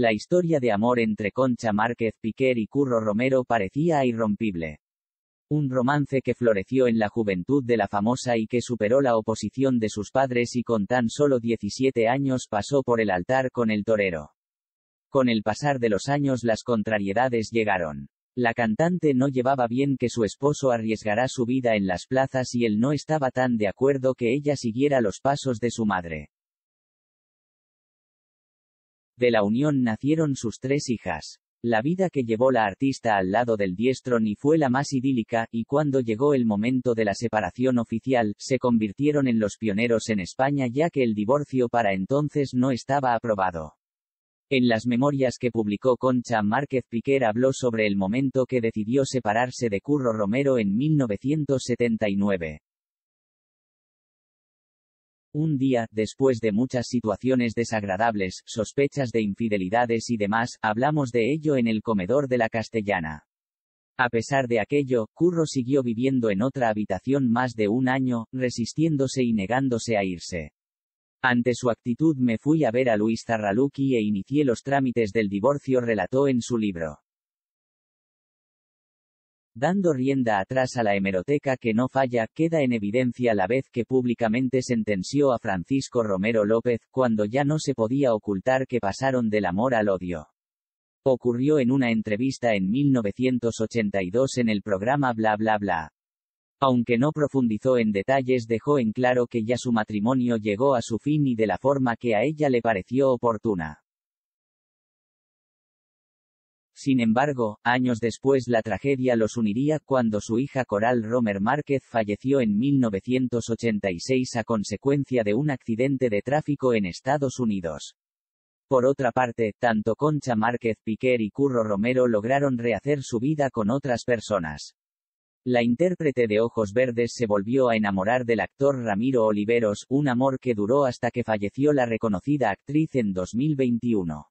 La historia de amor entre Concha Márquez Piquer y Curro Romero parecía irrompible. Un romance que floreció en la juventud de la famosa y que superó la oposición de sus padres y con tan solo 17 años pasó por el altar con el torero. Con el pasar de los años las contrariedades llegaron. La cantante no llevaba bien que su esposo arriesgara su vida en las plazas y él no estaba tan de acuerdo que ella siguiera los pasos de su madre. De la unión nacieron sus tres hijas. La vida que llevó la artista al lado del diestro ni fue la más idílica, y cuando llegó el momento de la separación oficial, se convirtieron en los pioneros en España ya que el divorcio para entonces no estaba aprobado. En las memorias que publicó Concha Márquez Piquer habló sobre el momento que decidió separarse de Curro Romero en 1979. Un día, después de muchas situaciones desagradables, sospechas de infidelidades y demás, hablamos de ello en el comedor de la castellana. A pesar de aquello, Curro siguió viviendo en otra habitación más de un año, resistiéndose y negándose a irse. Ante su actitud me fui a ver a Luis Tarraluki e inicié los trámites del divorcio relató en su libro. Dando rienda atrás a la hemeroteca que no falla, queda en evidencia la vez que públicamente sentenció a Francisco Romero López, cuando ya no se podía ocultar que pasaron del amor al odio. Ocurrió en una entrevista en 1982 en el programa Bla Bla Bla. Aunque no profundizó en detalles, dejó en claro que ya su matrimonio llegó a su fin y de la forma que a ella le pareció oportuna. Sin embargo, años después la tragedia los uniría cuando su hija Coral Romer Márquez falleció en 1986 a consecuencia de un accidente de tráfico en Estados Unidos. Por otra parte, tanto Concha Márquez Piquer y Curro Romero lograron rehacer su vida con otras personas. La intérprete de Ojos Verdes se volvió a enamorar del actor Ramiro Oliveros, un amor que duró hasta que falleció la reconocida actriz en 2021.